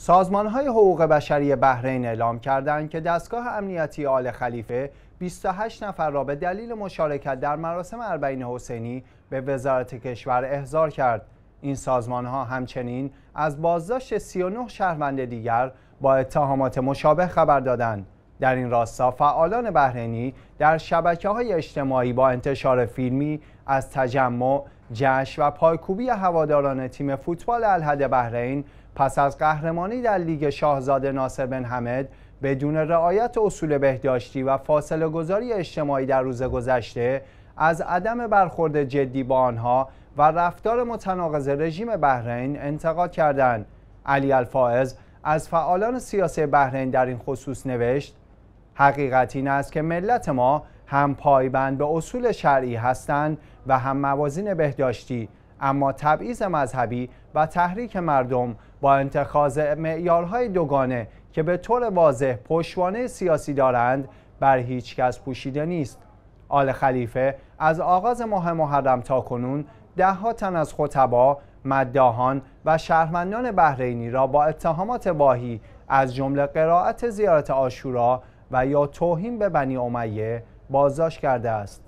سازمان های حقوق بشری بحرین اعلام کردند که دستگاه امنیتی آل خلیفه 28 نفر را به دلیل مشارکت در مراسم اربعین حسینی به وزارت کشور احضار کرد. این سازمان ها همچنین از بازداشت 39 شهروند دیگر با اتهامات مشابه خبر دادند. در این راستا فعالان بحرینی در شبکه های اجتماعی با انتشار فیلمی از تجمع، جشن و پایکوبی هواداران تیم فوتبال الهد بحرین پس از قهرمانی در لیگ شاهزاده ناصر بن حمد بدون رعایت اصول بهداشتی و فاصله گذاری اجتماعی در روز گذشته از عدم برخورد جدی با آنها و رفتار متناقض رژیم بحرین انتقاد کردند. علی الفائز از فعالان سیاسی بحرین در این خصوص نوشت حقیقت این است که ملت ما هم پایبند به اصول شرعی هستند و هم موازین بهداشتی اما تبعیض مذهبی و تحریک مردم با انتخاذ معیارهای دوگانه که به طور واضح پشوانه سیاسی دارند بر هیچ کس پوشیده نیست آل خلیفه از آغاز ماه محرم تا کنون دهها تن از خطبا مداهان و شهروندان بحرینی را با اتهامات واهی از جمله قرائت زیارت آشورا و یا توهین به بنی امیه بازداشت کرده است